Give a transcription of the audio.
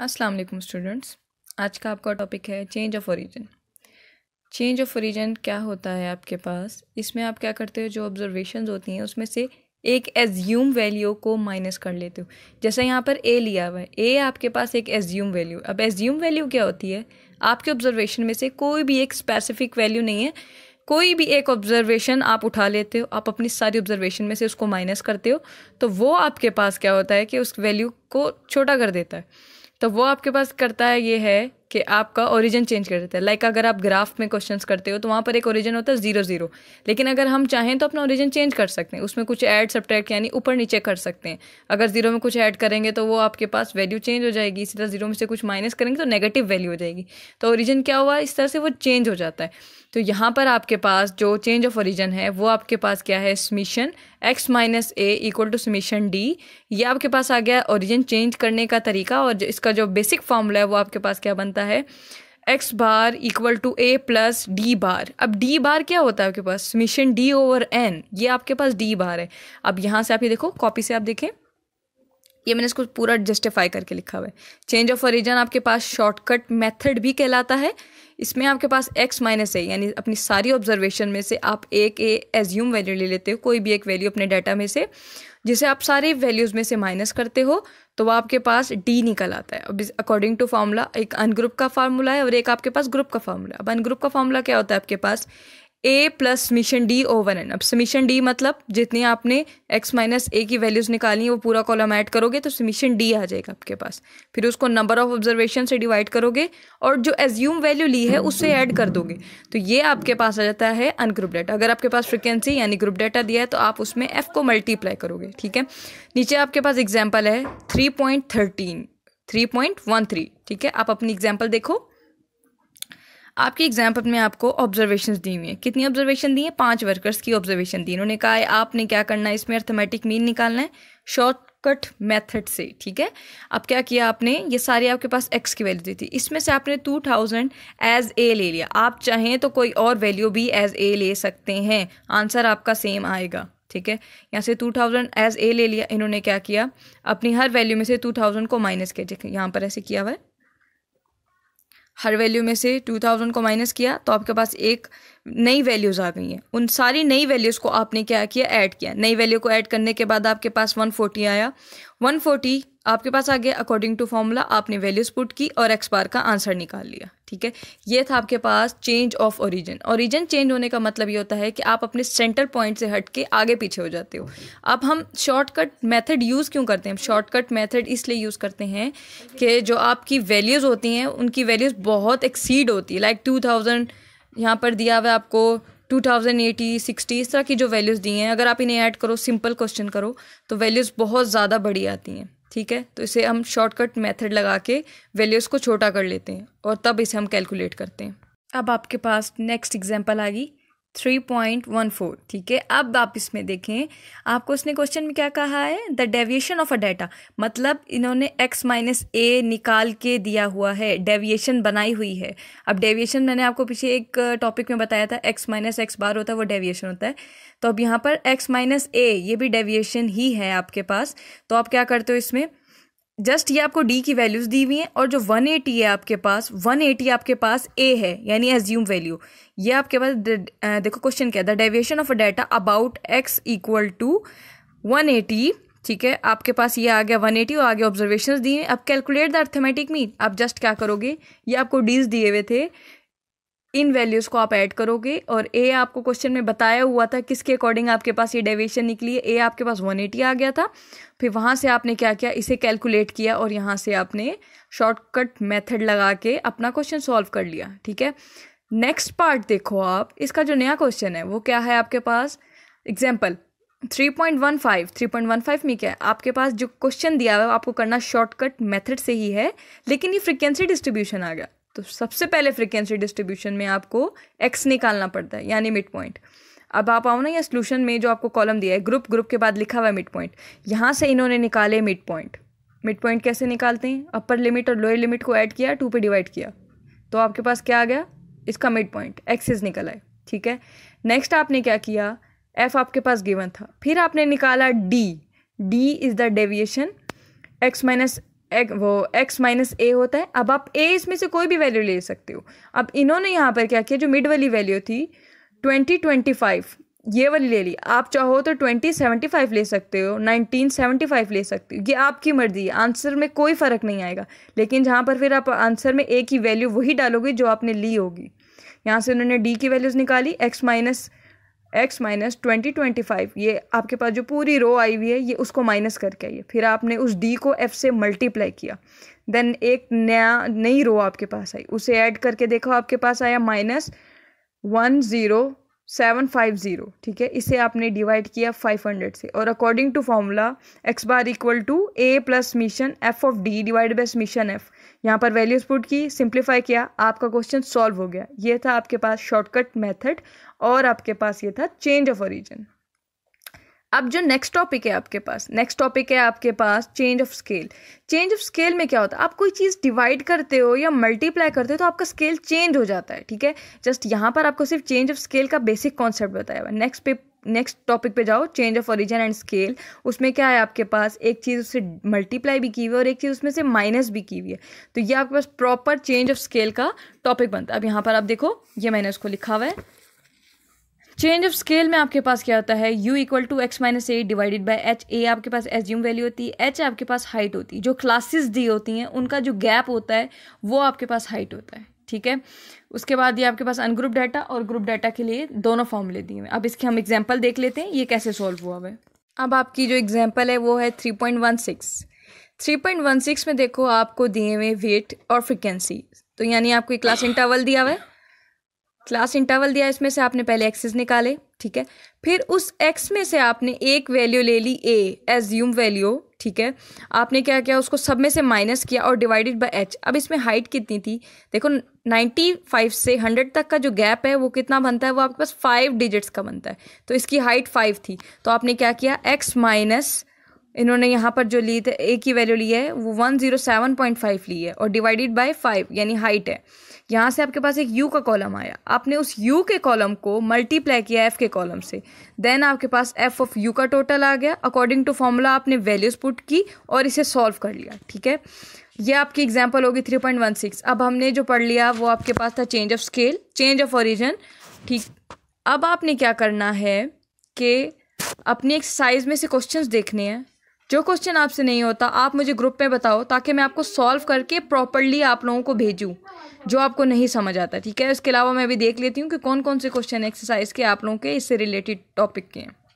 अस्सलाम वालेकुम स्टूडेंट्स आज का आपका टॉपिक है change of origin change of origin क्या होता है आपके पास इसमें आप क्या करते हो जो ऑब्जर्वेशन होती हैं उसमें से एक एज्यूम वैल्यू को माइनस कर लेते हो जैसे यहाँ पर ए लिया हुआ है ए आपके पास एक एज्यूम वैल्यू अब एज्यूम वैल्यू क्या होती है आपके ऑब्जर्वेशन में से कोई भी एक स्पेसिफिक वैल्यू नहीं है कोई भी एक ऑब्जर्वेशन आप उठा लेते हो आप अपनी सारी ऑब्जर्वेशन में से उसको माइनस करते हो तो वो आपके पास क्या होता है कि उस वैल्यू को छोटा कर देता है तो वो आपके पास करता है ये है कि आपका ओरिजिन चेंज कर देता है लाइक like अगर आप ग्राफ में क्वेश्चंस करते हो तो वहाँ पर एक ओरिजिन होता है जीरो जीरो लेकिन अगर हम चाहें तो अपना ओरिजिन चेंज कर सकते हैं उसमें कुछ ऐड सब्ट्रैक्ट यानी ऊपर नीचे कर सकते हैं अगर जीरो में कुछ ऐड करेंगे तो वो आपके पास वैल्यू चेंज हो जाएगी इसी तरह जीरो में से कुछ माइनस करेंगे तो नेगेटिव वैल्यू हो जाएगी तो ओरिजिन क्या हुआ इस तरह से वो चेंज हो जाता है तो यहाँ पर आपके पास जो चेंज ऑफ ओरिजन है वो आपके पास क्या है summation X minus A equal to summation D ये आपके पास आ गया ओरिजिन चेंज करने का तरीका और इसका जो बेसिक फॉर्मूला है वो आपके पास क्या बनता है होता है x bar equal to A plus D bar अब d बार क्या होता है आपके पास मिशन d ओवर n ये आपके पास d बार है अब यहाँ से आप ये देखो कॉपी से आप देखें ये मैंने इसको पूरा जस्टिफाई करके लिखा हुआ है चेंज ऑफ ओरिजन आपके पास शॉर्टकट मेथड भी कहलाता है इसमें आपके पास x माइनस ए यानी अपनी सारी ऑब्जर्वेशन में से आप एक ए एज्यूम वैल्यू ले लेते हो कोई भी एक वैल्यू अपने डाटा में से जिसे आप सारे वैल्यूज़ में से माइनस करते हो तो वह आपके पास डी निकल आता है अब अकॉर्डिंग टू फार्मूला एक अनग्रुप का फार्मूला है और एक आपके पास ग्रुप का फार्मूला अब अनग्रुप का फार्मूला क्या होता है आपके पास A plus summation D over N अब समीशन डी मतलब जितनी आपने एक्स माइनस ए की वैल्यूज़ निकाली वो पूरा कॉलम ऐड करोगे तो समीशन डी आ जाएगा आपके पास फिर उसको नंबर ऑफ ऑब्जर्वेशन से डिवाइड करोगे और जो एज्यूम वैल्यू ली है उससे ऐड कर दोगे तो ये आपके पास आ जाता है अनग्रुप डाटा अगर आपके पास फ्रिक्वेंसी यानी ग्रुप डाटा दिया है तो आप उसमें एफ को मल्टीप्लाई करोगे ठीक है नीचे आपके पास एग्जाम्पल है three point thirteen three point one three ठीक है आप अपनी एग्जाम्पल देखो आपकी एग्जाम्पल में आपको ऑब्जर्वेशन दी हुई है कितनी ऑब्जर्वेशन दी है पांच वर्कर्स की ऑब्जर्वेशन दी उन्होंने कहा है आपने क्या करना है इसमें अर्थमेटिक मीन निकालना है शॉर्टकट मेथड से ठीक है अब क्या किया आपने ये सारे आपके पास एक्स की वैल्यू दी थी इसमें से आपने टू थाउजेंड एज ए ले लिया आप चाहें तो कोई और वैल्यू भी एज ए ले सकते हैं आंसर आपका सेम आएगा ठीक है यहाँ से टू थाउजेंड एज ए ले लिया इन्होंने क्या किया अपनी हर वैल्यू में से टू थाउजेंड को माइनस किया यहाँ पर ऐसे किया हुआ है हर वैल्यू में से टू थाउजेंड को माइनस किया तो आपके पास एक नई वैल्यूज़ आ गई हैं उन सारी नई वैल्यूज़ को आपने क्या किया ऐड किया नई वैल्यू को ऐड करने के बाद आपके पास 140 आया 140 आपके पास आ गया अकॉर्डिंग टू फार्मूला आपने वैल्यूज़ पुट की और एक्स बार का आंसर निकाल लिया ठीक है ये था आपके पास change of origin origin change होने का मतलब ये होता है कि आप अपने सेंटर पॉइंट से हट के आगे पीछे हो जाते हो अब हम शॉर्टकट मेथड यूज़ क्यों करते हैं शॉर्टकट मेथड इसलिए यूज़ करते हैं कि जो आपकी वैल्यूज़ होती हैं उनकी वैल्यूज़ बहुत एक्सीड होती है लाइक टू थाउजेंड यहाँ पर दिया हुआ आपको टू थाउजेंड एटी सिक्सटी इस तरह की जो वैल्यूज़ दी हैं अगर आप इन्हें ऐड करो सिंपल क्वेश्चन करो तो वैल्यूज़ बहुत ज़्यादा बड़ी आती हैं ठीक है तो इसे हम शॉर्टकट मेथड लगा के वैल्यूज़ को छोटा कर लेते हैं और तब इसे हम कैलकुलेट करते हैं अब आपके पास नेक्स्ट एग्जाम्पल आ गई थ्री पॉइंट वन फोर ठीक है अब आप इसमें देखें आपको उसने क्वेश्चन में क्या कहा है the deviation of a data मतलब इन्होंने एक्स माइनस ए निकाल के दिया हुआ है डेविएशन बनाई हुई है अब डेविएशन मैंने आपको पीछे एक टॉपिक में बताया था एक्स माइनस एक्स बार होता है वो डेविएशन होता है तो अब यहाँ पर एक्स माइनस ए ये भी डेविएशन ही है आपके पास तो आप क्या करते हो इसमें जस्ट ये आपको डी की वैल्यूज दी हुई हैं और जो 180 है आपके पास 180 आपके पास ए है यानी एज्यूम वैल्यू ये आपके पास देखो क्वेश्चन क्या है the deviation of a data about X equal to 180 ठीक है आपके पास ये आ गया 180 और आगे ऑब्जर्वेशन दिए अब कैलकुलेट द अर्थमेटिक मीन आप जस्ट क्या करोगे ये आपको डीज दिए हुए थे इन वैल्यूज़ को आप ऐड करोगे और ए आपको क्वेश्चन में बताया हुआ था किसके अकॉर्डिंग आपके पास ये डेविएशन निकली है ए आपके पास 180 आ गया था फिर वहाँ से आपने क्या किया इसे कैलकुलेट किया और यहाँ से आपने शॉर्टकट मेथड लगा के अपना क्वेश्चन सॉल्व कर लिया ठीक है नेक्स्ट पार्ट देखो आप इसका जो नया क्वेश्चन है वो क्या है आपके पास एग्जाम्पल 3.15 3.15 में क्या है आपके पास जो क्वेश्चन दिया हुआ है आपको करना शॉर्टकट मेथड से ही है लेकिन ये फ्रिक्वेंसी डिस्ट्रीब्यूशन आ गया तो सबसे पहले फ्रिक्वेंसी डिस्ट्रीब्यूशन में आपको एक्स निकालना पड़ता है यानी मिड पॉइंट अब आप आओ ना या सोल्यूशन में जो आपको कॉलम दिया है ग्रुप ग्रुप के बाद लिखा हुआ है मिड पॉइंट यहाँ से इन्होंने निकाले मिड पॉइंट मिड पॉइंट कैसे निकालते हैं अपर लिमिट और लोअर लिमिट को ऐड किया टू पे डिवाइड किया तो आपके पास क्या आ गया इसका मिड पॉइंट एक्सेज निकल आए ठीक है नेक्स्ट आपने क्या किया एफ आपके पास गिवन था फिर आपने निकाला D D is the deviation X minus एक, वो एक्स माइनस ए होता है अब आप ए इसमें से कोई भी वैल्यू ले सकते हो अब इन्होंने यहाँ पर क्या किया जो मिड वाली वैल्यू थी ट्वेंटी ट्वेंटी फाइव ये वाली ले ली आप चाहो तो ट्वेंटी सेवेंटी फाइव ले सकते हो नाइनटीन सेवेंटी फाइव ले सकते हो ये आपकी मर्जी है आंसर में कोई फ़र्क नहीं आएगा लेकिन जहाँ पर फिर आप आंसर में ए की वैल्यू वही डालोगे जो आपने ली होगी यहाँ से उन्होंने डी की वैल्यूज़ निकाली X minus X minus twenty twenty five ये आपके पास जो पूरी रो आई हुई है ये उसको माइनस करके आइए फिर आपने उस डी को एफ से मल्टीप्लाई किया देन एक नया नई रो आपके पास आई उसे ऐड करके देखो आपके पास आया minus one zero seven five zero ठीक है इसे आपने डिवाइड किया फाइव हंड्रेड से और according to formula X bar equal to A plus summation F of D divide by summation F यहाँ पर वैल्यूज पुट की सिंप्लीफाई किया आपका क्वेश्चन सॉल्व हो गया ये था आपके पास शॉर्टकट मेथड और आपके पास ये था चेंज ऑफ ओरिजिन अब जो नेक्स्ट टॉपिक है आपके पास नेक्स्ट टॉपिक है आपके पास change of scale change of scale में क्या होता है आप कोई चीज़ डिवाइड करते हो या मल्टीप्लाई करते हो तो आपका स्केल चेंज हो जाता है ठीक है जस्ट यहाँ पर आपको सिर्फ चेंज ऑफ स्केल का बेसिक कॉन्सेप्ट बताया हुआ नेक्स्ट पे नेक्स्ट टॉपिक पे जाओ change of origin and scale उसमें क्या है आपके पास एक चीज़ उससे मल्टीप्लाई भी की हुई है और एक चीज़ उसमें से माइनस भी की हुई है तो ये आपके पास प्रॉपर चेंज ऑफ स्केल का टॉपिक बनता है अब यहाँ पर आप देखो ये मैंने उसको लिखा हुआ है चेंज ऑफ स्केल में आपके पास क्या होता है U equal to X minus A divided by H ए आपके पास एज्यूम वैल्यू होती है एच आपके पास हाइट होती है जो क्लासेस दी होती हैं उनका जो गैप होता है वो आपके पास हाइट होता है ठीक है उसके बाद ये आपके पास अनग्रुप डाटा और ग्रुप डाटा के लिए दोनों फॉर्मूले दिए हैं अब इसके हम एग्जाम्पल देख लेते हैं ये कैसे सॉल्व हुआ है अब आपकी जो एग्जाम्पल है वो है three point one six three point one six में देखो आपको दिए हुए वेट और फ्रिक्वेंसी तो यानी आपको एक क्लास इंटरवल दिया हुआ है क्लास इंटरवल दिया इसमें से आपने पहले एक्सेस निकाले ठीक है फिर उस एक्स में से आपने एक वैल्यू ले ली ए एज्यूम वैल्यू ठीक है आपने क्या किया उसको सब में से माइनस किया और डिवाइडेड बाय एच अब इसमें हाइट कितनी थी देखो 95 से 100 तक का जो गैप है वो कितना बनता है वो आपके पास फाइव डिजिट्स का बनता है तो इसकी हाइट फाइव थी तो आपने क्या किया एक्स माइनस इन्होंने यहाँ पर जो ली थे ए की वैल्यू ली है वो one zero seven point five ली है और डिवाइडेड बाय फाइव यानी हाइट है यहाँ से आपके पास एक यू का कॉलम आया आपने उस यू के कॉलम को मल्टीप्लाई किया एफ के कॉलम से देन आपके पास एफ ऑफ यू का टोटल आ गया अकॉर्डिंग टू फॉर्मूला आपने वैल्यूज पुट की और इसे सॉल्व कर लिया ठीक है ये आपकी एग्जाम्पल होगी थ्री पॉइंट वन सिक्स अब हमने जो पढ़ लिया वो आपके पास था change of scale change of origin ठीक अब आपने क्या करना है कि अपनी एक्सरसाइज में से क्वेश्चंस देखने हैं जो क्वेश्चन आपसे नहीं होता आप मुझे ग्रुप में बताओ ताकि मैं आपको सॉल्व करके प्रॉपरली आप लोगों को भेजूँ जो आपको नहीं समझ आता ठीक है इसके अलावा मैं अभी देख लेती हूँ कि कौन कौन से क्वेश्चन एक्सरसाइज के आप लोगों के इससे रिलेटेड टॉपिक के हैं